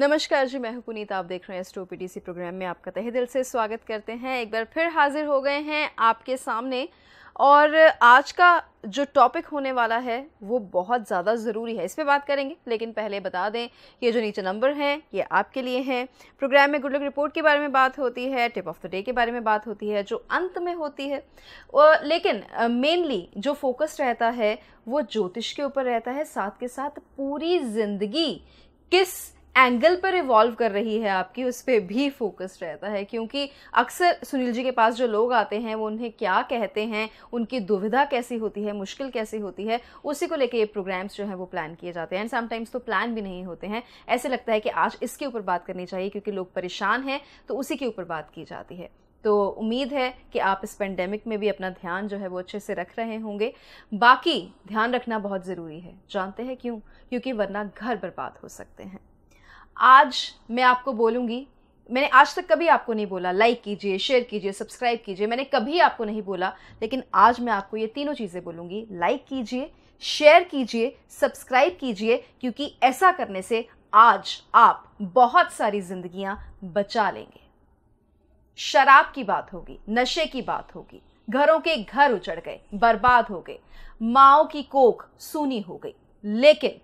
नमस्कार जी मैं हूं पुनीत आप देख रहे हैं एस्ट्रो पीटीसी प्रोग्राम में आपका तहे दिल से स्वागत करते हैं एक बार फिर हाजिर हो गए हैं आपके सामने और आज का जो टॉपिक होने वाला है वो बहुत ज़्यादा ज़रूरी है इस पर बात करेंगे लेकिन पहले बता दें ये जो नीचे नंबर हैं ये आपके लिए हैं प्रोग्राम में गुड लक रिपोर्ट के बारे में बात होती है टिप ऑफ द डे के बारे में बात होती है जो अंत में होती है और लेकिन मेनली जो फोकस रहता है वो ज्योतिष के ऊपर रहता है साथ के साथ पूरी ज़िंदगी किस एंगल पर इवॉल्व कर रही है आपकी उस पर भी फोकस रहता है क्योंकि अक्सर सुनील जी के पास जो लोग आते हैं वो उन्हें क्या कहते हैं उनकी दुविधा कैसी होती है मुश्किल कैसी होती है उसी को लेके ये प्रोग्राम्स जो हैं वो प्लान किए जाते हैं एंड समटाइम्स तो प्लान भी नहीं होते हैं ऐसे लगता है कि आज इसके ऊपर बात करनी चाहिए क्योंकि लोग परेशान हैं तो उसी के ऊपर बात की जाती है तो उम्मीद है कि आप इस पेंडेमिक में भी अपना ध्यान जो है वो अच्छे से रख रहे होंगे बाकी ध्यान रखना बहुत ज़रूरी है जानते हैं क्यों क्योंकि वरना घर बर्बाद हो सकते हैं आज मैं आपको बोलूँगी मैंने आज तक कभी आपको नहीं बोला लाइक कीजिए शेयर कीजिए सब्सक्राइब कीजिए मैंने कभी आपको नहीं बोला लेकिन आज मैं आपको ये तीनों चीज़ें बोलूँगी लाइक कीजिए शेयर कीजिए सब्सक्राइब कीजिए क्योंकि ऐसा करने से आज आप बहुत सारी जिंदगियाँ बचा लेंगे शराब की बात होगी नशे की बात होगी घरों के घर उजड़ गए बर्बाद हो गए माओ की कोख सूनी हो गई लेकिन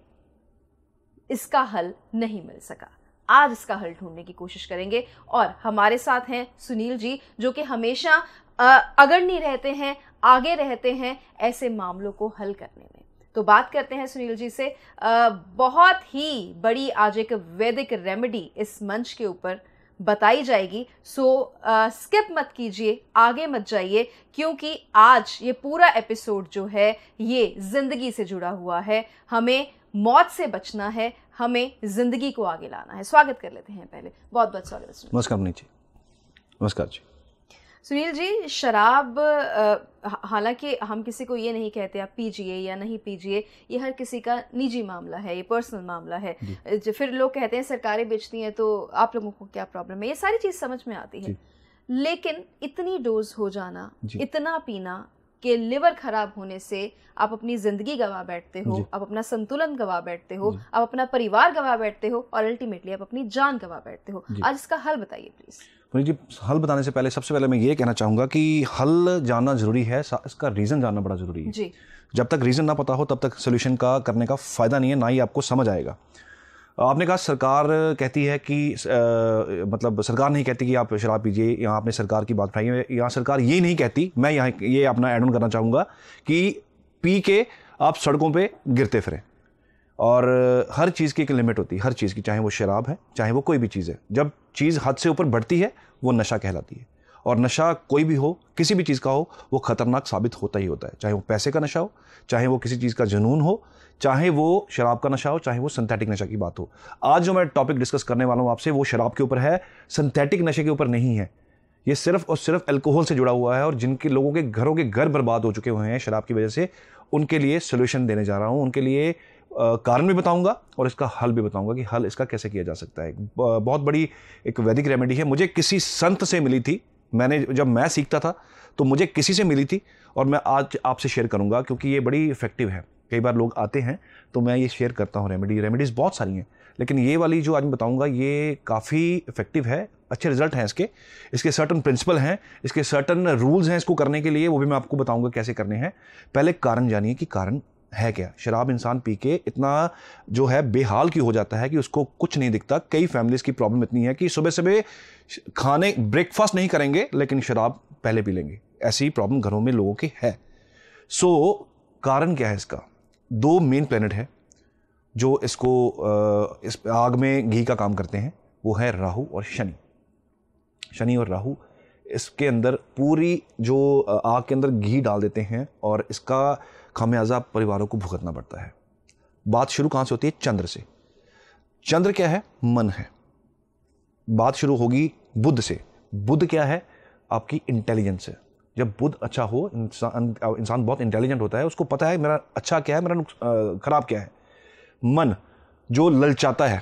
इसका हल नहीं मिल सका आज इसका हल ढूंढने की कोशिश करेंगे और हमारे साथ हैं सुनील जी जो कि हमेशा अगर नहीं रहते हैं आगे रहते हैं ऐसे मामलों को हल करने में तो बात करते हैं सुनील जी से बहुत ही बड़ी आज एक वैदिक रेमेडी इस मंच के ऊपर बताई जाएगी सो स्किप मत कीजिए आगे मत जाइए क्योंकि आज ये पूरा एपिसोड जो है ये ज़िंदगी से जुड़ा हुआ है हमें मौत से बचना है हमें जिंदगी को आगे लाना है स्वागत कर लेते हैं पहले बहुत बहुत स्वागत नमस्कार जी नमस्कार जी सुनील जी शराब हालांकि हम किसी को ये नहीं कहते आप पीजिए या नहीं पीजिए ये हर किसी का निजी मामला है ये पर्सनल मामला है फिर लोग कहते हैं सरकारें बेचती हैं तो आप लोगों को क्या प्रॉब्लम है ये सारी चीज़ समझ में आती है लेकिन इतनी डोज हो जाना इतना पीना आपके लिवर खराब होने से आप अपनी जिंदगी गवा बैठते हो आप अपना संतुलन गवा बैठते हो आप अपना परिवार गवा बैठते हो और अल्टीमेटली आप अपनी जान गवा बैठते हो आज इसका हल बताइए प्लीज पुनीत जी हल बताने से पहले सबसे पहले मैं ये कहना चाहूंगा कि हल जानना जरूरी है इसका रीज़न जानना बड़ा ज़रूरी है जी जब तक रीज़न ना पता हो तब तक सोल्यूशन का करने का फ़ायदा नहीं है ना ही आपको समझ आएगा आपने कहा सरकार कहती है कि आ, मतलब सरकार नहीं कहती कि आप शराब पीजिए यहाँ आपने सरकार की बात उठाई है यहाँ सरकार ये नहीं कहती मैं यहाँ ये अपना एड ऑन करना चाहूँगा कि पी के आप सड़कों पे गिरते फिरें और हर चीज़ की एक लिमिट होती है हर चीज़ की चाहे वो शराब है चाहे वो कोई भी चीज़ है जब चीज़ हद से ऊपर बढ़ती है वो नशा कहलाती है और नशा कोई भी हो किसी भी चीज़ का हो वो ख़तरनाक साबित होता ही होता है चाहे वो पैसे का नशा हो चाहे वो किसी चीज़ का जुनून हो चाहे वो शराब का नशा हो चाहे वो सिंथेटिक नशा की बात हो आज जो मैं टॉपिक डिस्कस करने वाला हूँ आपसे वो शराब के ऊपर है सिंथेटिक नशे के ऊपर नहीं है ये सिर्फ और सिर्फ अल्कोहल से जुड़ा हुआ है और जिनके लोगों के घरों के घर बर्बाद हो चुके हुए हैं शराब की वजह से उनके लिए सोल्यूशन देने जा रहा हूँ उनके लिए कारण भी बताऊंगा और इसका हल भी बताऊंगा कि हल इसका कैसे किया जा सकता है बहुत बड़ी एक वैदिक रेमेडी है मुझे किसी संत से मिली थी मैंने जब मैं सीखता था तो मुझे किसी से मिली थी और मैं आज आपसे शेयर करूंगा क्योंकि ये बड़ी इफेक्टिव है कई बार लोग आते हैं तो मैं ये शेयर करता हूँ रेमेडी रेमेडीज़ बहुत सारी हैं लेकिन ये वाली जो आज मैं बताऊँगा ये काफ़ी इफेक्टिव है अच्छे रिजल्ट हैं इसके इसके सर्टन प्रिंसिपल हैं इसके सर्टन रूल्स हैं इसको करने के लिए वो भी मैं आपको बताऊँगा कैसे करने हैं पहले कारण जानिए कि कारण है क्या शराब इंसान पी के इतना जो है बेहाल की हो जाता है कि उसको कुछ नहीं दिखता कई फैमिलीज़ की प्रॉब्लम इतनी है कि सुबह सुबह खाने ब्रेकफास्ट नहीं करेंगे लेकिन शराब पहले पी लेंगे ऐसी प्रॉब्लम घरों में लोगों की है सो so, कारण क्या है इसका दो मेन प्लानट है जो इसको इस आग में घी का काम करते हैं वो है राहु और शनि शनि और राहु इसके अंदर पूरी जो आग के अंदर घी डाल देते हैं और इसका खामियाजा परिवारों को भुगतना पड़ता है बात शुरू कहाँ से होती है चंद्र से चंद्र क्या है मन है बात शुरू होगी बुद्ध से बुद्ध क्या है आपकी इंटेलिजेंस है जब बुद्ध अच्छा हो इंसान इंसान बहुत इंटेलिजेंट होता है उसको पता है मेरा अच्छा क्या है मेरा खराब क्या है मन जो ललचाता है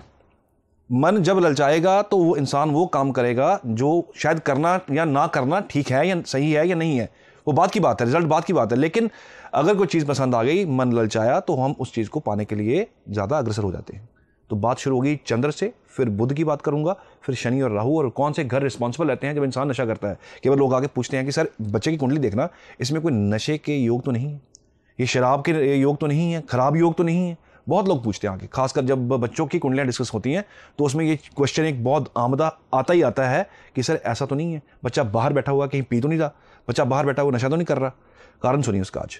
मन जब ललचाएगा तो वो इंसान वो काम करेगा जो शायद करना या ना करना ठीक है या सही है या नहीं है वो बात की बात है रिजल्ट बात की बात है लेकिन अगर कोई चीज़ पसंद आ गई मन ललचाया तो हम उस चीज़ को पाने के लिए ज़्यादा अग्रसर हो जाते हैं तो बात शुरू होगी चंद्र से फिर बुद्ध की बात करूंगा फिर शनि और राहु और कौन से घर रिस्पॉन्सिबल रहते हैं जब इंसान नशा करता है केवल लोग आगे पूछते हैं कि सर बच्चे की कुंडली देखना इसमें कोई नशे के योग तो नहीं है ये शराब के योग तो नहीं है खराब योग तो नहीं है बहुत लोग पूछते हैं आगे खासकर जब बच्चों की कुंडलियाँ डिस्कस होती हैं तो उसमें ये क्वेश्चन एक बहुत आमदा आता ही आता है कि सर ऐसा तो नहीं है बच्चा बाहर बैठा हुआ कहीं पी तो नहीं रहा बच्चा बाहर बैठा हुआ नशा तो नहीं कर रहा कारण सुनिए उसका आज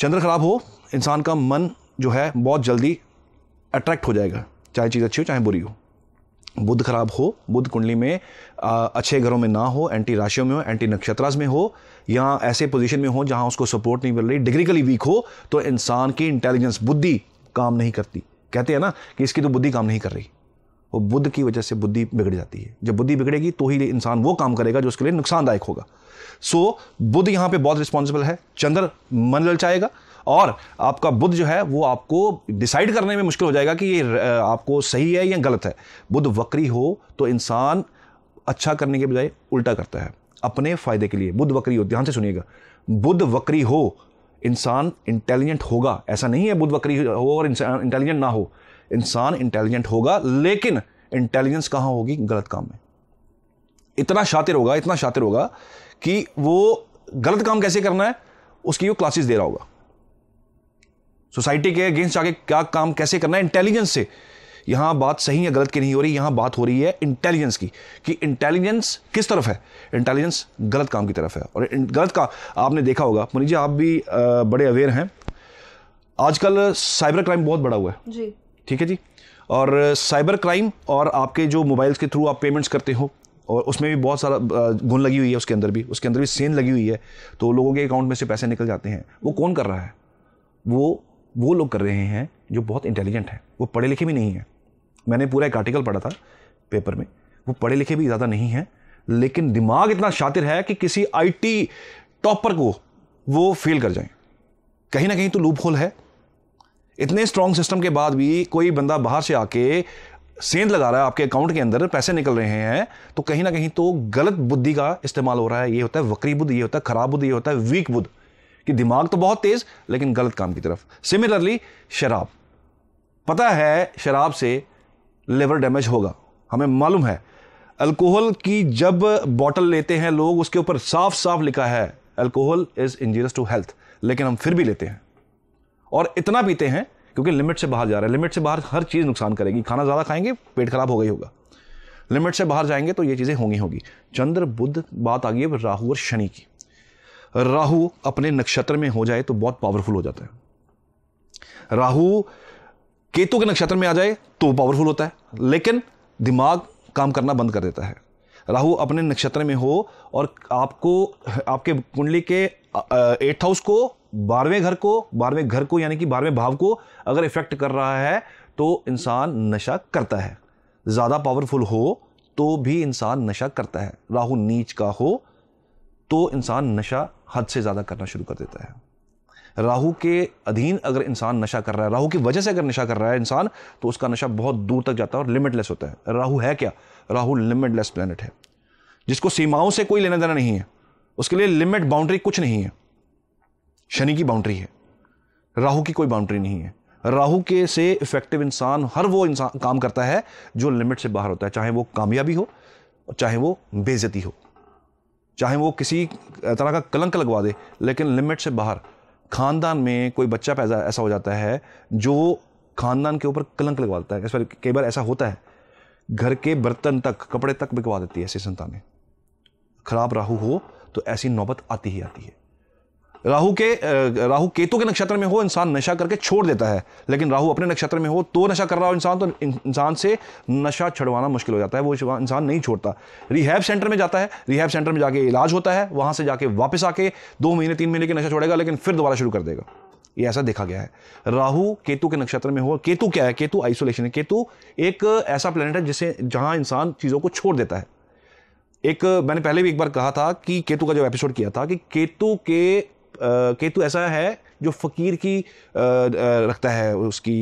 चंद्र खराब हो इंसान का मन जो है बहुत जल्दी अट्रैक्ट हो जाएगा चाहे चीज़ अच्छी हो चाहे बुरी हो बुद्ध खराब हो बुद्ध कुंडली में आ, अच्छे घरों में ना हो एंटी राशियों में हो एंटी नक्षत्रास में हो या ऐसे पोजीशन में हो जहां उसको सपोर्ट नहीं मिल रही डिग्रिकली वीक हो तो इंसान की इंटेलिजेंस बुद्धि काम नहीं करती कहते हैं ना कि इसकी तो बुद्धि काम नहीं कर रही वो बुद्ध की वजह से बुद्धि बिगड़ जाती है जब बुद्धि बिगड़ेगी तो ही इंसान वो काम करेगा जो उसके लिए नुकसानदायक होगा सो so, बुद्ध यहाँ पे बहुत रिस्पॉन्सिबल है चंद्र मन ललचाएगा और आपका बुद्ध जो है वो आपको डिसाइड करने में मुश्किल हो जाएगा कि ये आपको सही है या गलत है बुद्ध वक्री हो तो इंसान अच्छा करने के बजाय उल्टा करता है अपने फायदे के लिए बुद्ध वक्री हो ध्यान से सुनिएगा बुद्ध वक्री हो इंसान इंटेलिजेंट होगा ऐसा नहीं है बुद्ध वक्री हो और इंटेलिजेंट ना हो इंसान इंटेलिजेंट होगा लेकिन इंटेलिजेंस कहाँ होगी गलत काम में इतना शातिर होगा इतना शातिर होगा कि वो गलत काम कैसे करना है उसकी वो क्लासेस दे रहा होगा सोसाइटी के अगेंस्ट आगे क्या काम कैसे करना है इंटेलिजेंस से यहां बात सही या गलत की नहीं हो रही यहां बात हो रही है इंटेलिजेंस की कि इंटेलिजेंस किस तरफ है इंटेलिजेंस गलत काम की तरफ है और गलत का आपने देखा होगा मनीष जी आप भी बड़े अवेयर हैं आजकल साइबर क्राइम बहुत बड़ा हुआ है जी ठीक है जी और साइबर क्राइम और आपके जो मोबाइल्स के थ्रू आप पेमेंट्स करते हो और उसमें भी बहुत सारा गुन लगी हुई है उसके अंदर भी उसके अंदर भी सेन लगी हुई है तो लोगों के अकाउंट में से पैसे निकल जाते हैं वो कौन कर रहा है वो वो लोग कर रहे हैं जो बहुत इंटेलिजेंट हैं वो पढ़े लिखे भी नहीं हैं मैंने पूरा एक आर्टिकल पढ़ा था पेपर में वो पढ़े लिखे भी ज़्यादा नहीं हैं लेकिन दिमाग इतना शातिर है कि किसी आईटी टॉपर को वो फेल कर जाए कहीं ना कहीं तो लूप होल है इतने स्ट्रॉन्ग सिस्टम के बाद भी कोई बंदा बाहर से आके सेंध लगा रहा है आपके अकाउंट के अंदर पैसे निकल रहे हैं तो कहीं ना कहीं तो गलत बुद्धि का इस्तेमाल हो रहा है ये होता है वक्री बुद्ध ये होता है खराब बुद्ध ये होता है वीक बुद्ध कि दिमाग तो बहुत तेज लेकिन गलत काम की तरफ सिमिलरली शराब पता है शराब से लिवर डैमेज होगा हमें मालूम है अल्कोहल की जब बॉटल लेते हैं लोग उसके ऊपर साफ साफ लिखा है alcohol is injurious to health लेकिन हम फिर भी लेते हैं और इतना पीते हैं क्योंकि लिमिट से बाहर जा रहे हैं लिमिट से बाहर हर चीज़ नुकसान करेगी खाना ज़्यादा खाएंगे पेट खराब हो गई होगा लिमिट से बाहर जाएंगे तो ये चीज़ें होंगी होगी चंद्र बुद्ध बात आ गई है राहु और शनि की राहु अपने नक्षत्र में हो जाए तो बहुत पावरफुल हो जाता है राहु केतु के नक्षत्र में आ जाए तो पावरफुल होता है लेकिन दिमाग काम करना बंद कर देता है राहु अपने नक्षत्र में हो और आपको आपके कुंडली के एट्थ हाउस को बारहवें घर को बारहवें घर को यानी कि बारहवें भाव को अगर इफेक्ट कर रहा है तो इंसान नशा करता है ज़्यादा पावरफुल हो तो भी इंसान नशा करता है राहु नीच का हो तो इंसान नशा हद से ज़्यादा करना शुरू कर देता है राहु के अधीन अगर इंसान नशा कर रहा है राहु की वजह से अगर नशा कर रहा है इंसान तो उसका नशा बहुत दूर तक जाता है और लिमिटलेस होता है राहु है क्या राहु लिमिटलेस प्लानट है जिसको सीमाओं से कोई लेना देना नहीं है उसके लिए लिमिट बाउंड्री कुछ नहीं है शनि की बाउंड्री है राहु की कोई बाउंड्री नहीं है राहु के से इफेक्टिव इंसान हर वो इंसान काम करता है जो लिमिट से बाहर होता है चाहे वो कामयाबी हो चाहे वो बेजती हो चाहे वो किसी तरह का कलंक लगवा दे लेकिन लिमिट से बाहर खानदान में कोई बच्चा पैदा ऐसा हो जाता है जो खानदान के ऊपर कलंक लगवाता है कई बार ऐसा होता है घर के बर्तन तक कपड़े तक बिकवा देती है ऐसी संतानें खराब राहु हो तो ऐसी नौबत आती ही आती है राहु के राहु केतु के नक्षत्र में हो इंसान नशा करके छोड़ देता है लेकिन राहु अपने नक्षत्र में हो तो नशा कर रहा हो इंसान तो इंसान से नशा छुड़वाना मुश्किल हो जाता है वो इंसान नहीं छोड़ता रिहैब सेंटर में जाता है रिहैब सेंटर में जाके इलाज होता है वहां से जाके वापस आके दो महीने तीन महीने के नशा छोड़ेगा लेकिन फिर दोबारा शुरू कर देगा ये ऐसा देखा गया है राहु केतु के नक्षत्र में हुआ केतु क्या है केतु आइसोलेशन है केतु एक ऐसा प्लेनेट है जिसे जहां इंसान चीज़ों को छोड़ देता है एक मैंने पहले भी एक बार कहा था कि केतु का जब एपिसोड किया था कि केतु के केतु ऐसा है जो फ़कीर की रखता है उसकी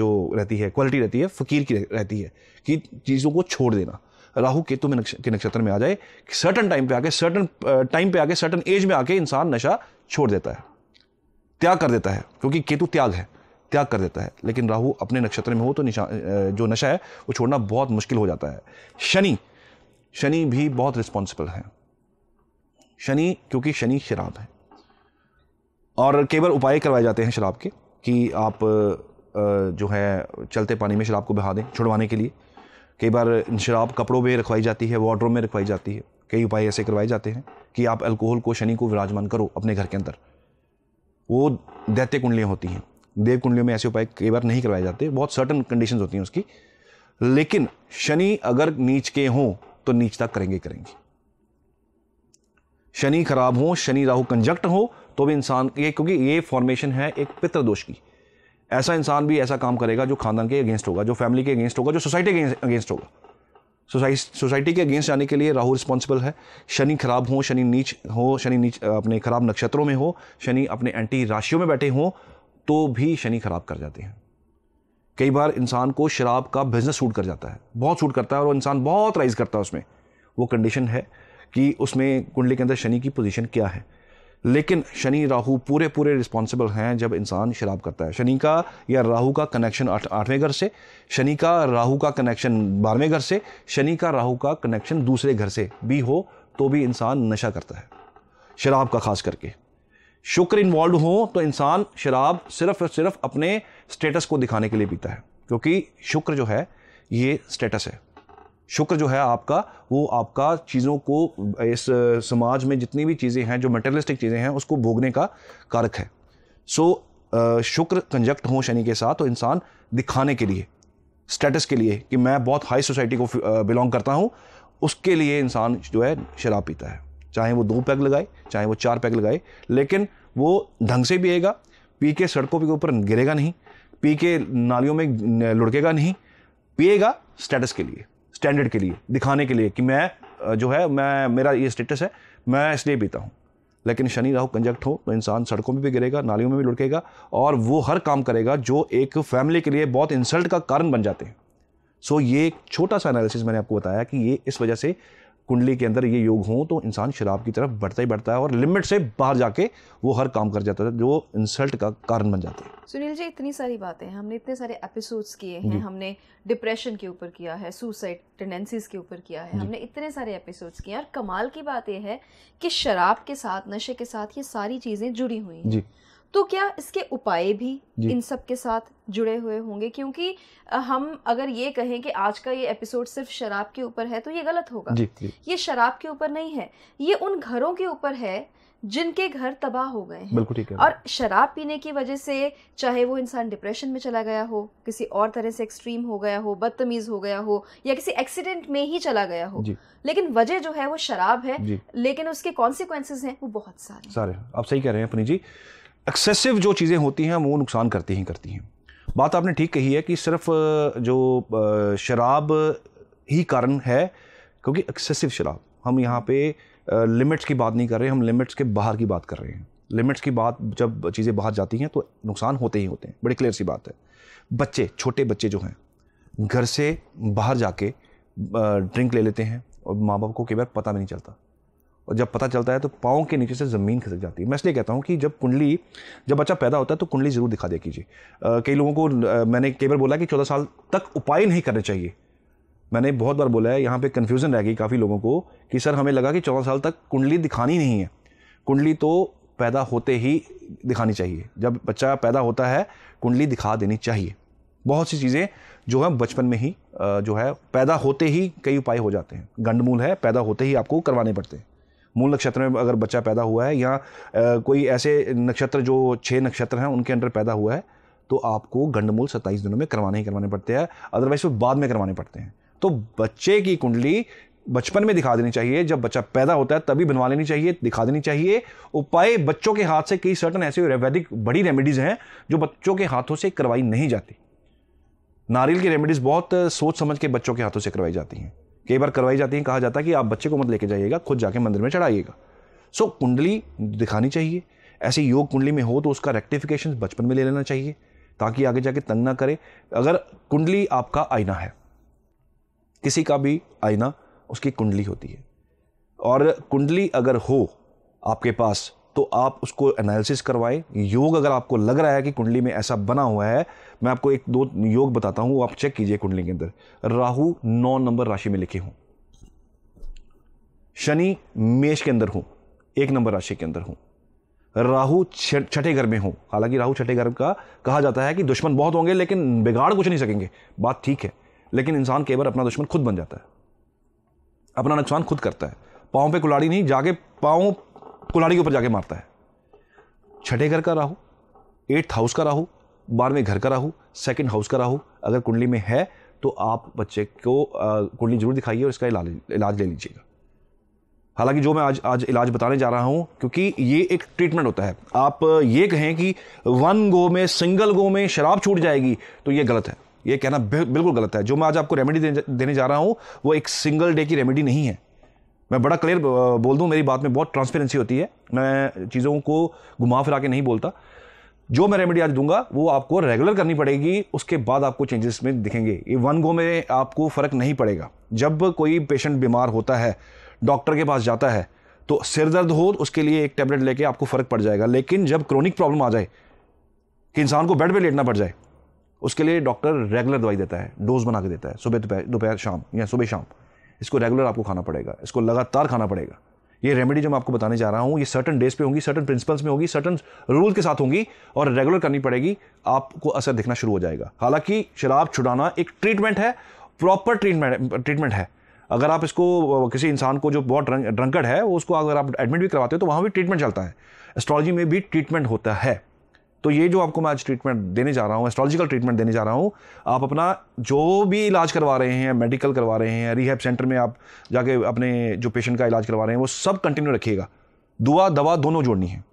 जो रहती है क्वालिटी रहती है फ़कीर की रहती है कि चीज़ों को छोड़ देना राहु केतु में नक्ष, के नक्षत्र में आ जाए सर्टन टाइम पे आके सर्टन टाइम पे आके सर्टन एज में आके इंसान नशा छोड़ देता है त्याग कर देता है क्योंकि केतु त्याग है त्याग कर देता है लेकिन राहु अपने नक्षत्र में हो तो निशा जो नशा है वो छोड़ना बहुत मुश्किल हो जाता है शनि शनि भी बहुत रिस्पॉन्सिबल है शनि क्योंकि शनि शराब है और कई बार उपाय करवाए जाते हैं शराब के कि आप जो है चलते पानी में शराब को बहा दें छुड़वाने के लिए कई बार शराब कपड़ों में रखवाई जाती है वार्ड्रोब में रखवाई जाती है कई उपाय ऐसे करवाए जाते हैं कि आप अल्कोहल को शनि को विराजमान करो अपने घर के अंदर वो दैत्य कुंडलियाँ होती हैं देव कुंडलियों में ऐसे उपाय कई बार नहीं करवाए जाते बहुत सर्टन कंडीशन होती हैं उसकी लेकिन शनि अगर नीच के हों तो नीचता करेंगे करेंगे शनि खराब हो शनि राहु कंजक्ट हो तो भी इंसान ये क्योंकि ये फॉर्मेशन है एक पितृ दोष की ऐसा इंसान भी ऐसा काम करेगा जो खानदान के अगेंस्ट होगा जो फैमिली के अगेंस्ट होगा जो सोसाइटी के अगेंस्ट होगा सोसाइटी के अगेंस्ट जाने के लिए राहु रिस्पॉन्सिबल है शनि खराब हो शनि नीच हो शनि नीच अपने खराब नक्षत्रों में हो शनि अपने एंटी राशियों में बैठे हों तो भी शनि खराब कर जाते हैं कई बार इंसान को शराब का बिजनेस सूट कर जाता है बहुत सूट करता है और इंसान बहुत राइज करता है उसमें वो कंडीशन है कि उसमें कुंडली के अंदर शनि की पोजीशन क्या है लेकिन शनि राहु पूरे पूरे रिस्पॉन्सिबल हैं जब इंसान शराब करता है शनि का या राहु का कनेक्शन आठवें घर से शनि का राहु का कनेक्शन बारहवें घर से शनि का राहु का कनेक्शन दूसरे घर से भी हो तो भी इंसान नशा करता है शराब का खास करके शुक्र इन्वॉल्व हो तो इंसान शराब सिर्फ और सिर्फ अपने स्टेटस को दिखाने के लिए पीता है क्योंकि शुक्र जो है ये स्टेटस है शुक्र जो है आपका वो आपका चीज़ों को इस समाज में जितनी भी चीज़ें हैं जो मटेरियलिस्टिक चीज़ें हैं उसको भोगने का कारक है सो so, शुक्र कंजक्ट हों शनि के साथ तो इंसान दिखाने के लिए स्टेटस के लिए कि मैं बहुत हाई सोसाइटी को बिलोंग करता हूँ उसके लिए इंसान जो है शराब पीता है चाहे वो दो पैग लगाए चाहे वो चार पैग लगाए लेकिन वो ढंग से पिएगा पी के सड़कों के ऊपर गिरेगा नहीं पी के नालियों में लुढ़केगा नहीं पिएगा स्टेटस के लिए स्टैंडर्ड के लिए दिखाने के लिए कि मैं जो है मैं मेरा ये स्टेटस है मैं इसलिए पीता हूँ लेकिन शनि राहु कंजक्ट हो तो इंसान सड़कों में भी गिरेगा नालियों में भी लुढ़केगा और वो हर काम करेगा जो एक फैमिली के लिए बहुत इंसल्ट का कारण बन जाते हैं सो ये एक छोटा सा एनालिसिस मैंने आपको बताया कि ये इस वजह से कुंडली के अंदर ये योग हों तो इंसान शराब की तरफ बढ़ता ही बढ़ता है और लिमिट से बाहर जाके वो हर काम कर जाता है जो इंसल्ट का कारण बन जाता है सुनील जी इतनी सारी बातें हमने इतने सारे एपिसोड्स किए हैं हमने डिप्रेशन के ऊपर किया है सुसाइड टेंडेंसीज के ऊपर किया है हमने इतने सारे एपिसोड्स किए और कमाल की बात यह है कि शराब के साथ नशे के साथ ये सारी चीज़ें जुड़ी हुई हैं तो क्या इसके उपाय भी इन सब के साथ जुड़े हुए होंगे क्योंकि हम अगर ये कहें कि आज का ये एपिसोड सिर्फ शराब के ऊपर है तो ये गलत होगा जी, जी. ये शराब के ऊपर नहीं है ये उन घरों के ऊपर है जिनके घर तबाह हो गए हैं बिल्कुल ठीक है और शराब पीने की वजह से चाहे वो इंसान डिप्रेशन में चला गया हो किसी और तरह से एक्सट्रीम हो गया हो बदतमीज हो गया हो या किसी एक्सीडेंट में ही चला गया हो लेकिन वजह जो है वो शराब है लेकिन उसके कॉन्सिक्वेंसेज हैं वो बहुत सारे सारे आप सही कह रहे हैं अपनी जी एक्सेसिव जो चीज़ें होती हैं वो नुकसान करती ही करती हैं बात आपने ठीक कही है कि सिर्फ जो शराब ही कारण है क्योंकि एक्सेसिव शराब हम यहाँ पे लिमिट्स की बात नहीं कर रहे हम लिमिट्स के बाहर की बात कर रहे हैं लिमिट्स की बात जब चीज़ें बाहर जाती हैं तो नुकसान होते ही होते हैं बड़ी क्लियर सी बात है बच्चे छोटे बच्चे जो हैं घर से बाहर जाके ड्रिंक ले लेते हैं और माँ बाप को कई बार पता भी नहीं चलता और जब पता चलता है तो पाँव के नीचे से ज़मीन खिसक जाती है मैं इसलिए कहता हूँ कि जब कुंडली जब बच्चा पैदा होता है तो कुंडली ज़रूर दिखा दे कीजिए कई लोगों को मैंने कई बार बोला कि चौदह साल तक उपाय नहीं करने चाहिए मैंने बहुत बार बोला है यहाँ पे कन्फ्यूज़न रह गई काफ़ी लोगों को कि सर हमें लगा कि चौदह साल तक कुंडली दिखानी नहीं है कुंडली तो पैदा होते ही दिखानी चाहिए जब बच्चा पैदा होता है कुंडली दिखा देनी चाहिए बहुत सी चीज़ें जो है बचपन में ही जो है पैदा होते ही कई उपाय हो जाते हैं गंडमूल है पैदा होते ही आपको करवाने पड़ते हैं मूल नक्षत्र में अगर बच्चा पैदा हुआ है या कोई ऐसे नक्षत्र जो छः नक्षत्र हैं उनके अंडर पैदा हुआ है तो आपको गंडमूल सत्ताईस दिनों में करवाने ही करवाने पड़ते हैं अदरवाइज वो बाद में करवाने पड़ते हैं तो बच्चे की कुंडली बचपन में दिखा देनी चाहिए जब बच्चा पैदा होता है तभी बनवा लेनी चाहिए दिखा देनी चाहिए उपाय बच्चों के हाथ से कई सर्टन ऐसे वैदिक बड़ी रेमेडीज़ हैं जो बच्चों के हाथों से करवाई नहीं जाती नारियल की रेमेडीज़ बहुत सोच समझ के बच्चों के हाथों से करवाई जाती हैं कई बार करवाई जाती है कहा जाता है कि आप बच्चे को मत लेके जाइएगा खुद जाके मंदिर में चढ़ाइएगा सो so, कुंडली दिखानी चाहिए ऐसे योग कुंडली में हो तो उसका रेक्टिफिकेशन बचपन में ले लेना चाहिए ताकि आगे जाके तंग ना करे अगर कुंडली आपका आईना है किसी का भी आईना उसकी कुंडली होती है और कुंडली अगर हो आपके पास तो आप उसको एनालिसिस करवाएं योग अगर आपको लग रहा है कि कुंडली में ऐसा बना हुआ है मैं आपको एक दो योग बताता हूं वो आप चेक कीजिए कुंडली के अंदर राहु नौ नंबर राशि में लिखे हूं शनि मेष के अंदर हूं एक नंबर राशि के अंदर हूं राहु छठे घर में हो हालांकि राहु छठे घर का कहा जाता है कि दुश्मन बहुत होंगे लेकिन बिगाड़ कुछ नहीं सकेंगे बात ठीक है लेकिन इंसान कई बार अपना दुश्मन खुद बन जाता है अपना नुकसान खुद करता है पाओं पे कुलाड़ी नहीं जाके पाओं कुलाड़ी के ऊपर जाके मारता है छठे घर का राहु एट्थ हाउस का राहु बारहवें घर का राहु सेकंड हाउस का राहु अगर कुंडली में है तो आप बच्चे को कुंडली जरूर दिखाइए और इसका इलाज इलाज ले लीजिएगा हालांकि जो मैं आज आज इलाज बताने जा रहा हूं क्योंकि ये एक ट्रीटमेंट होता है आप ये कहें कि वन गो में सिंगल गो में शराब छूट जाएगी तो ये गलत है ये कहना बिल्कुल गलत है जो मैं आज आपको रेमेडी देने जा रहा हूं वो एक सिंगल डे की रेमेडी नहीं है मैं बड़ा क्लियर बोल दूँ मेरी बात में बहुत ट्रांसपेरेंसी होती है मैं चीज़ों को घुमा फिरा के नहीं बोलता जो मैं रेमेडी आज दूंगा वो आपको रेगुलर करनी पड़ेगी उसके बाद आपको चेंजेस में दिखेंगे ये वन गो में आपको फ़र्क नहीं पड़ेगा जब कोई पेशेंट बीमार होता है डॉक्टर के पास जाता है तो सिर दर्द हो तो उसके लिए एक टैबलेट लेके आपको फ़र्क पड़ जाएगा लेकिन जब क्रोनिक प्रॉब्लम आ जाए कि इंसान को बेड पर लेटना पड़ जाए उसके लिए डॉक्टर रेगुलर दवाई देता है डोज बना के देता है सुबह दोपहर शाम या सुबह शाम इसको रेगुलर आपको खाना पड़ेगा इसको लगातार खाना पड़ेगा ये रेमेडी जो मैं आपको बताने जा रहा हूँ ये सर्टन डेज पे होंगी सर्टन प्रिंसिपल्स में होगी सर्टन रूल के साथ होंगी और रेगुलर करनी पड़ेगी आपको असर दिखना शुरू हो जाएगा हालांकि शराब छुड़ाना एक ट्रीटमेंट है प्रॉपर ट्रीटमेंट ट्रीटमेंट है अगर आप इसको किसी इंसान को जो बहुत ड्रंकड है उसको अगर आप एडमिट भी करवाते हो तो वहाँ भी ट्रीटमेंट चलता है एस्ट्रोलॉजी में भी ट्रीटमेंट होता है तो ये जो आपको मैं आज ट्रीटमेंट देने जा रहा हूँ एस्ट्रोलॉजिकल ट्रीटमेंट देने जा रहा हूँ आप अपना जो भी इलाज करवा रहे हैं मेडिकल करवा रहे हैं रिहैब सेंटर में आप जाके अपने जो पेशेंट का इलाज करवा रहे हैं वो सब कंटिन्यू रखिएगा दुआ दवा दोनों जोड़नी है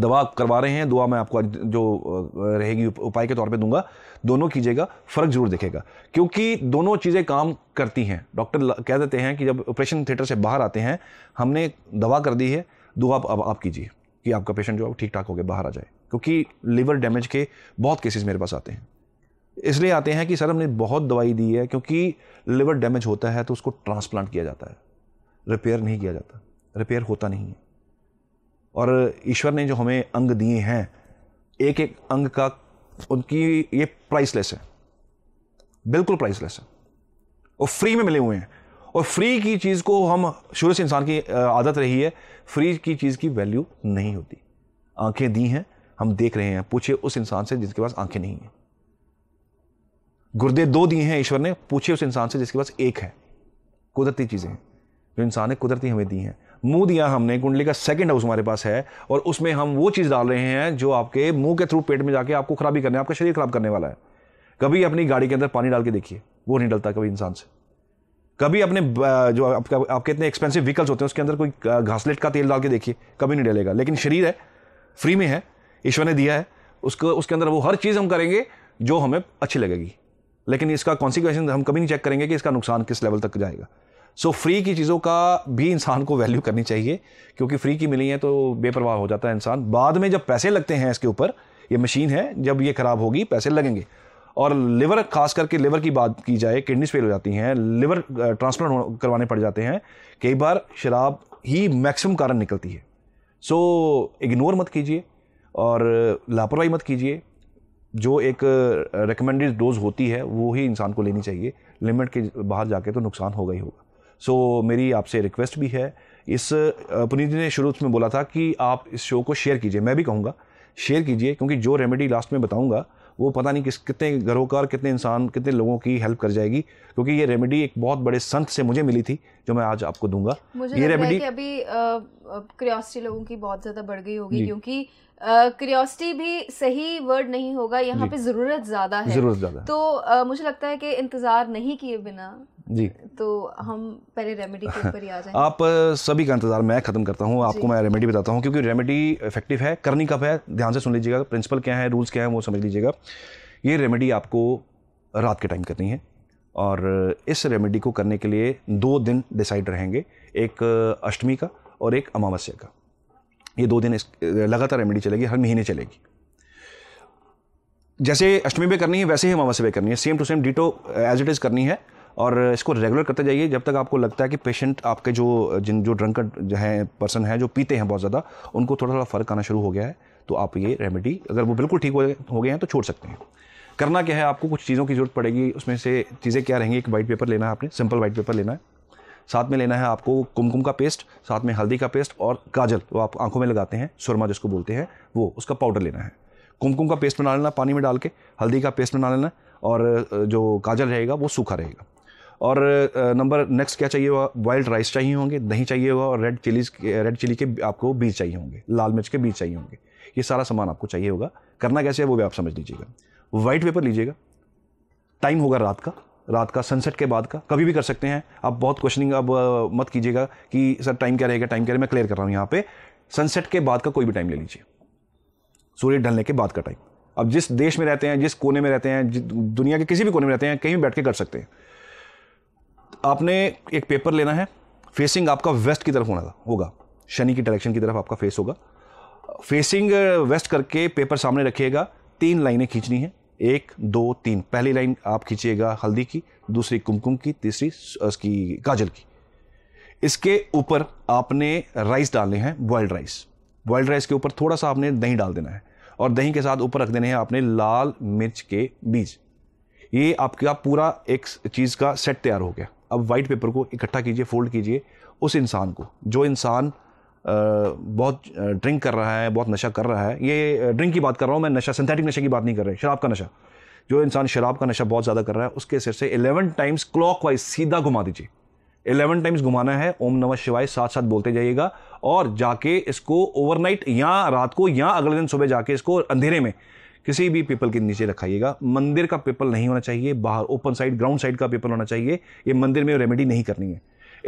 दवा आप करवा रहे हैं दुआ मैं आपको जो रहेगी उपाय के तौर पे दूंगा दोनों कीजिएगा फ़र्क जरूर दिखेगा क्योंकि दोनों चीज़ें काम करती हैं डॉक्टर कह देते हैं कि जब ऑपरेशन थिएटर से बाहर आते हैं हमने दवा कर दी है दुआ आप, आप कीजिए कि आपका पेशेंट जो ठीक ठाक हो गया बाहर आ जाए क्योंकि लिवर डैमेज के बहुत केसेस मेरे पास आते हैं इसलिए आते हैं कि सर हमने बहुत दवाई दी है क्योंकि लिवर डैमेज होता है तो उसको ट्रांसप्लांट किया जाता है रिपेयर नहीं किया जाता रिपेयर होता नहीं है और ईश्वर ने जो हमें अंग दिए हैं एक एक अंग का उनकी ये प्राइसलेस है बिल्कुल प्राइसलेस है और फ्री में मिले हुए हैं और फ्री की चीज़ को हम शुरू से इंसान की आदत रही है फ्री की चीज़ की वैल्यू नहीं होती आंखें दी हैं हम देख रहे हैं पूछे उस इंसान से जिसके पास आंखें नहीं हैं गुर्दे दो दिए हैं ईश्वर ने पूछे उस इंसान से जिसके पास एक है कुदरती चीज़ें जो इंसान ने कुदरती हमें दी हैं मुंह दिया हमने कुंडली का सेकंड हाउस हमारे पास है और उसमें हम वो चीज़ डाल रहे हैं जो आपके मुंह के थ्रू पेट में जाके आपको खराबी करने आपका शरीर खराब करने वाला है कभी अपनी गाड़ी के अंदर पानी डाल के देखिए वो नहीं डलता कभी इंसान से कभी अपने जो आपका आपके इतने एक्सपेंसिव व्हीकल्स होते हैं उसके अंदर कोई घासलेट का तेल डाल के देखिए कभी नहीं डलेगा लेकिन शरीर है फ्री में है ईश्वर ने दिया है उसको उसके अंदर वो हर चीज़ हम करेंगे जो हमें अच्छी लगेगी लेकिन इसका कॉन्सिक्वेंस हम कभी नहीं चेक करेंगे कि इसका नुकसान किस लेवल तक जाएगा सो so, फ्री की चीज़ों का भी इंसान को वैल्यू करनी चाहिए क्योंकि फ्री की मिली है तो बेपरवाह हो जाता है इंसान बाद में जब पैसे लगते हैं इसके ऊपर ये मशीन है जब ये ख़राब होगी पैसे लगेंगे और लिवर खास करके लिवर की बात की जाए किडनी फेल हो जाती हैं लिवर ट्रांसप्लांट करवाने पड़ जाते हैं कई बार शराब ही मैक्सिमम कारण निकलती है सो so, इग्नोर मत कीजिए और लापरवाही मत कीजिए जो एक रिकमेंडेड डोज होती है वो ही इंसान को लेनी चाहिए लिमिट के बाहर जाके तो नुकसान होगा ही होगा सो so, मेरी आपसे रिक्वेस्ट भी है इस पुनीत ने शुरू में बोला था कि आप इस शो को शेयर कीजिए मैं भी कहूँगा शेयर कीजिए क्योंकि जो रेमेडी लास्ट में बताऊँगा वो पता नहीं किस कितने घरों का और कितने इंसान कितने लोगों की हेल्प कर जाएगी क्योंकि ये रेमेडी एक बहुत बड़े संत से मुझे मिली थी जो मैं आज आपको दूंगा मुझे ये रेमेडी अभी क्रियोसिटी लोगों की बहुत ज़्यादा बढ़ गई होगी क्योंकि क्रियोसिटी uh, भी सही वर्ड नहीं होगा यहाँ पे ज़रूरत ज़्यादा है ज़रूरत ज़्यादा तो uh, मुझे लगता है कि इंतज़ार नहीं किए बिना जी तो हम पहले रेमेडी के ऊपर ही आ जाएं आप सभी का इंतजार मैं ख़त्म करता हूँ आपको मैं रेमेडी बताता हूँ क्योंकि रेमेडी इफेक्टिव है करनी कब है ध्यान से सुन लीजिएगा प्रिंसिपल क्या है रूल्स क्या है वो समझ लीजिएगा ये रेमेडी आपको रात के टाइम करनी है और इस रेमेडी को करने के लिए दो दिन डिसाइड रहेंगे एक अष्टमी का और एक अमावस्या का ये दो दिन इस लगातार रेमेडी चलेगी हर महीने चलेगी जैसे अष्टमी पे करनी है वैसे ही अमावस्या पे करनी है same to same ditto as it is करनी है और इसको रेगुलर करते जाइए जब तक आपको लगता है कि पेशेंट आपके जो जिन जो ड्रंकड जो है पर्सन है जो पीते हैं बहुत ज़्यादा उनको थोड़ा थोड़ा फ़र्क आना शुरू हो गया है तो आप ये रेमेडी अगर वो बिल्कुल ठीक हो गए हैं तो छोड़ सकते हैं करना क्या है आपको कुछ चीज़ों की ज़रूरत पड़ेगी उसमें से चीज़ें क्या रहेंगी एक वाइट पेपर लेना है आपने सिंपल वाइट पेपर लेना है साथ में लेना है आपको कुमकुम का पेस्ट साथ में हल्दी का पेस्ट और काजल वो आप आंखों में लगाते हैं सुरमा जिसको बोलते हैं वो उसका पाउडर लेना है कुमकुम का पेस्ट बना लेना पानी में डाल के हल्दी का पेस्ट बना लेना और जो काजल रहेगा वो सूखा रहेगा और नंबर नेक्स्ट क्या चाहिए होगा वाइल्ड राइस चाहिए होंगे दही चाहिए होगा और रेड चिलीज रेड चिली के आपको बीज चाहिए होंगे लाल मिर्च के बीज चाहिए होंगे ये सारा सामान आपको चाहिए होगा करना कैसे है वो भी आप समझ लीजिएगा वाइट पेपर लीजिएगा टाइम होगा रात का रात का सनसेट के बाद का कभी भी कर सकते हैं आप बहुत क्वेश्चनिंग अब मत कीजिएगा कि सर टाइम क्या रहेगा टाइम क्या रहेगा मैं क्लियर कर रहा हूँ यहाँ पे सनसेट के बाद का कोई भी टाइम ले लीजिए सूर्य ढलने के बाद का टाइम अब जिस देश में रहते हैं जिस कोने में रहते हैं दुनिया के किसी भी कोने में रहते हैं कहीं भी बैठ के कर सकते हैं आपने एक पेपर लेना है फेसिंग आपका वेस्ट की तरफ होना होगा शनि की डायरेक्शन की तरफ आपका फेस होगा फेसिंग वेस्ट करके पेपर सामने रखिएगा तीन लाइनें खींचनी है एक दो तीन पहली लाइन आप खींचिएगा हल्दी की दूसरी कुमकुम की तीसरी उसकी गाजर की इसके ऊपर आपने राइस डालने हैं बॉयल्ड राइस बॉयल्ड राइस के ऊपर थोड़ा सा आपने दही डाल देना है और दही के साथ ऊपर रख देने हैं आपने लाल मिर्च के बीज ये आपका पूरा एक चीज़ का सेट तैयार हो गया अब वाइट पेपर को इकट्ठा कीजिए फोल्ड कीजिए उस इंसान को जो इंसान बहुत ड्रिंक कर रहा है बहुत नशा कर रहा है ये ड्रिंक की बात कर रहा हूँ मैं नशा सिंथेटिक नशे की बात नहीं कर रहा शराब का नशा जो इंसान शराब का नशा बहुत ज़्यादा कर रहा है उसके सिर से एलेवन टाइम्स क्लॉक वाइज सीधा घुमा दीजिए एलेवन टाइम्स घुमाना है ओम नमः शिवाय साथ साथ बोलते जाइएगा और जाके इसको ओवरनाइट या रात को या अगले दिन सुबह जाके इसको अंधेरे में किसी भी पेपल के नीचे रखाइएगा मंदिर का पेपल नहीं होना चाहिए बाहर ओपन साइड ग्राउंड साइड का पेपल होना चाहिए ये मंदिर में रेमेडी नहीं करनी है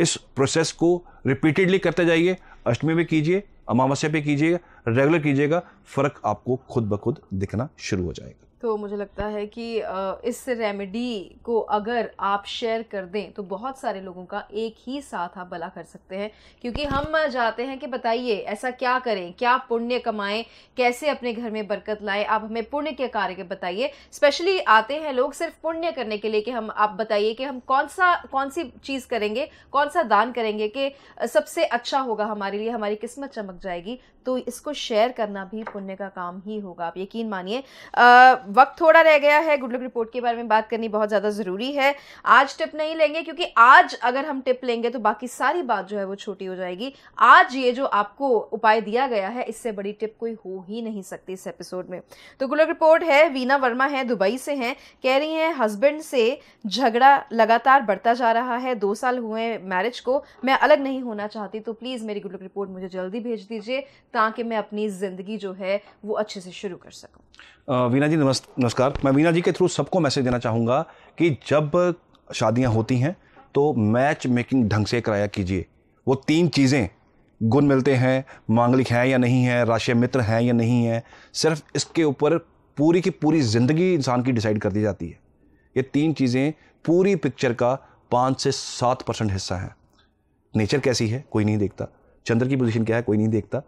इस प्रोसेस को रिपीटेडली करते जाइए अष्टमी में कीजिए अमावस्या पे कीजिएगा रेगुलर कीजिएगा फ़र्क आपको खुद ब खुद दिखना शुरू हो जाएगा तो मुझे लगता है कि इस रेमेडी को अगर आप शेयर कर दें तो बहुत सारे लोगों का एक ही साथ आप भला कर सकते हैं क्योंकि हम जाते हैं कि बताइए ऐसा क्या करें क्या पुण्य कमाएं कैसे अपने घर में बरकत लाएं आप हमें पुण्य के कार्य के बताइए स्पेशली आते हैं लोग सिर्फ पुण्य करने के लिए कि हम आप बताइए कि हम कौन सा कौन सी चीज़ करेंगे कौन सा दान करेंगे कि सबसे अच्छा होगा हमारे लिए हमारी किस्मत चमक जाएगी तो इसको शेयर करना भी पुण्य का काम ही होगा आप यकीन मानिए वक्त थोड़ा रह गया है गुड रिपोर्ट के बारे में बात करनी बहुत ज़्यादा ज़रूरी है आज टिप नहीं लेंगे क्योंकि आज अगर हम टिप लेंगे तो बाकी सारी बात जो है वो छोटी हो जाएगी आज ये जो आपको उपाय दिया गया है इससे बड़ी टिप कोई हो ही नहीं सकती इस एपिसोड में तो गुड रिपोर्ट है वीना वर्मा है दुबई से है कह रही है हस्बैंड से झगड़ा लगातार बढ़ता जा रहा है दो साल हुए मैरिज को मैं अलग नहीं होना चाहती तो प्लीज़ मेरी गुड रिपोर्ट मुझे जल्दी भेज दीजिए ताकि मैं अपनी ज़िंदगी जो है वो अच्छे से शुरू कर सकूँ वीना जी नमस्ते नमस्कार मैं मीना जी के थ्रू सबको मैसेज देना चाहूँगा कि जब शादियाँ होती हैं तो मैच मेकिंग ढंग से कराया कीजिए वो तीन चीज़ें गुण मिलते हैं मांगलिक हैं या नहीं है राशि मित्र हैं या नहीं है सिर्फ इसके ऊपर पूरी की पूरी ज़िंदगी इंसान की डिसाइड कर दी जाती है ये तीन चीज़ें पूरी पिक्चर का पाँच से सात परसेंट हिस्सा है नेचर कैसी है कोई नहीं देखता चंद्र की पोजीशन क्या है कोई नहीं देखता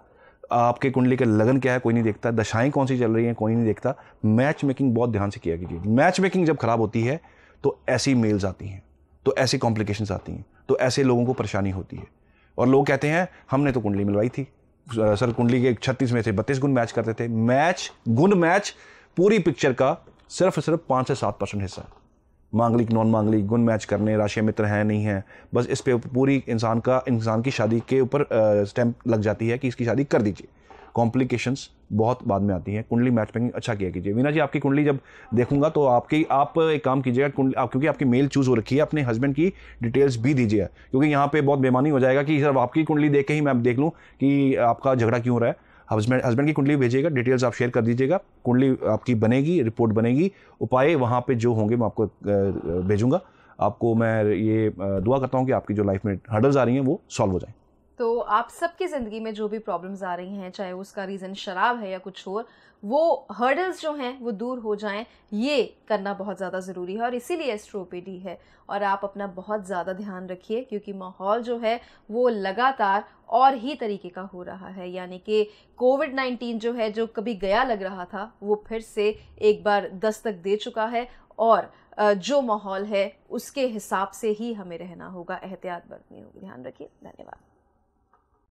आपके कुंडली के लगन क्या है कोई नहीं देखता दशाएं कौन सी चल रही हैं कोई नहीं देखता मैच मेकिंग बहुत ध्यान से किया कीजिए मैच मेकिंग जब खराब होती है तो ऐसी मेल्स आती हैं तो ऐसी कॉम्प्लिकेशन आती हैं तो ऐसे लोगों को परेशानी होती है और लोग कहते हैं हमने तो कुंडली मिलवाई थी सर कुंडली के छत्तीस में से बत्तीस गुण मैच करते थे मैच गुण मैच पूरी पिक्चर का सिर्फ सिर्फ पाँच से सात परसेंट हिस्सा मांगलिक नॉन मांगलिक गुण मैच करने राशि मित्र हैं नहीं हैं बस इस पे पूरी इंसान का इंसान की शादी के ऊपर स्टैंप लग जाती है कि इसकी शादी कर दीजिए कॉम्प्लिकेशंस बहुत बाद में आती हैं कुंडली मैच मैचिंग अच्छा किया कीजिए वीना जी आपकी कुंडली जब देखूंगा तो आपकी आप एक काम कीजिएगा कुंडली आप क्योंकि आपकी मेल चूज़ हो रखी है अपने हस्बैंड की डिटेल्स भी दीजिएगा क्योंकि यहाँ पे बहुत बेमानी हो जाएगा कि सर आपकी कुंडली देख के ही मैं देख लूँ कि आपका झगड़ा क्यों हो रहा है हस्बैंड हस्बैंड की कुंडली भेजिएगा डिटेल्स आप शेयर कर दीजिएगा कुंडली आपकी बनेगी रिपोर्ट बनेगी उपाय वहाँ पर जो होंगे मैं आपको भेजूँगा आपको मैं ये दुआ करता हूँ कि आपकी जो लाइफ में हर्डल्स आ रही हैं वो सॉल्व हो जाएँ तो आप सबकी ज़िंदगी में जो भी प्रॉब्लम्स आ रही हैं चाहे उसका रीज़न शराब है या कुछ और वो हर्डल्स जो हैं वो दूर हो जाएं ये करना बहुत ज़्यादा ज़रूरी है और इसीलिए एस्ट्रोपेडी है और आप अपना बहुत ज़्यादा ध्यान रखिए क्योंकि माहौल जो है वो लगातार और ही तरीके का हो रहा है यानी कि कोविड नाइन्टीन जो है जो कभी गया लग रहा था वो फिर से एक बार दस्तक दे चुका है और जो माहौल है उसके हिसाब से ही हमें रहना होगा एहतियात बरतनी होगी ध्यान रखिए धन्यवाद